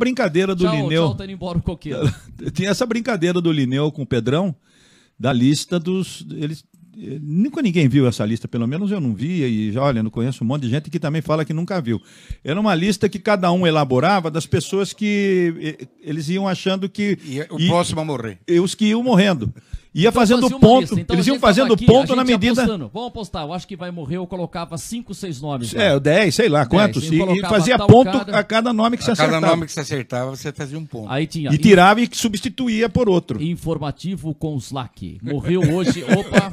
brincadeira do tchau, Lineu. Tchau, tá indo embora o coqueiro. Tinha essa brincadeira do Lineu com o Pedrão da lista dos. Eles nunca ninguém viu essa lista, pelo menos eu não via, e olha, não conheço um monte de gente que também fala que nunca viu. Era uma lista que cada um elaborava das pessoas que eles iam achando que. E o e, próximo a morrer. E os que iam morrendo. Ia então, fazendo ponto, então, eles iam fazendo aqui, ponto na medida. Apostando. Vamos apostar, eu acho que vai morrer, eu colocava 5, 6 nomes. Né? É, 10, sei lá quantos. Dez, e, fazia ponto cada... a cada nome que a você acertava. Cada nome que você acertava, você fazia um ponto. Aí tinha, e tirava e substituía por outro. Informativo com Slack. Morreu hoje, opa.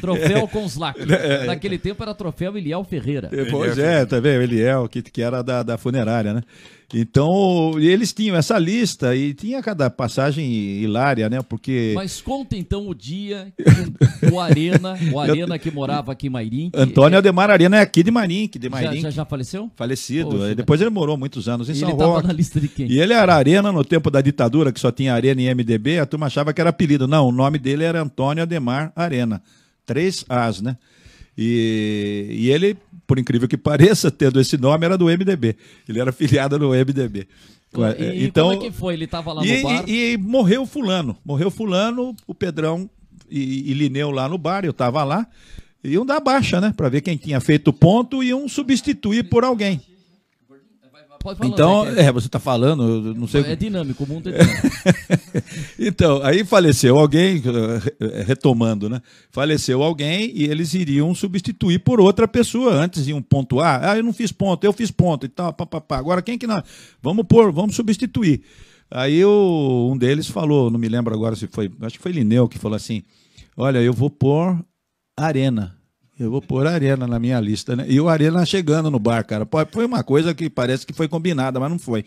Troféu os É, é então. Naquele tempo era troféu Eliel Ferreira. É, pois é, tá vendo? Eliel, que, que era da, da funerária, né? Então, eles tinham essa lista e tinha cada passagem hilária, né? Porque. Mas conta então o dia que o Arena, o Arena que morava aqui em Mairink. Antônio ele... É- Aldemar Arena é aqui de Mairink, de Mairink. Já, já, já faleceu? Falecido. Poxa, Depois ele morou muitos anos em e São ele estava na lista de quem? E ele era Arena no tempo da ditadura, que só tinha Arena e MDB, a turma achava que era apelido. Não, o nome dele era Antônio Aldemar Arena. Três As, né? E, e, ele, por incrível que pareça, tendo esse nome, era do MDB. Ele era filiado no MDB. É, e, então, como é então, que foi? Ele estava lá e, no bar? E, e, morreu fulano. Morreu fulano, o Pedrão e, Lineu lá no bar, eu estava lá. Iam dar baixa, né? Para ver quem tinha feito ponto e um substituir por alguém então, né, é, você está falando, não sei. É dinâmico, o mundo é dinâmico. então, aí faleceu alguém, eh, retomando, né? Faleceu alguém e eles iriam substituir por outra pessoa. Antes iam pontuar. Ah, eu não fiz ponto, eu fiz ponto e tal, papapá. Agora quem que nós. Vamos pôr, vamos substituir. Aí um deles falou, não me lembro agora se foi, acho que foi Lineu que falou assim: Olha, eu vou pôr Arena. Eu vou pôr a Arena na minha lista, né? E o Arena chegando no bar, cara. Pô, foi uma coisa que parece que foi combinada, mas não foi.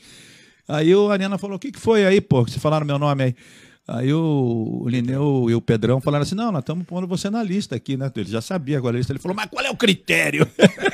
Aí o Arena falou: o que, que foi aí, pô? Que você falaram meu nome aí. Aí o Lineu e o Pedrão falaram assim: não, nós estamos pondo você na lista aqui, né? Ele já sabia agora a lista. Ele falou: mas qual é o critério?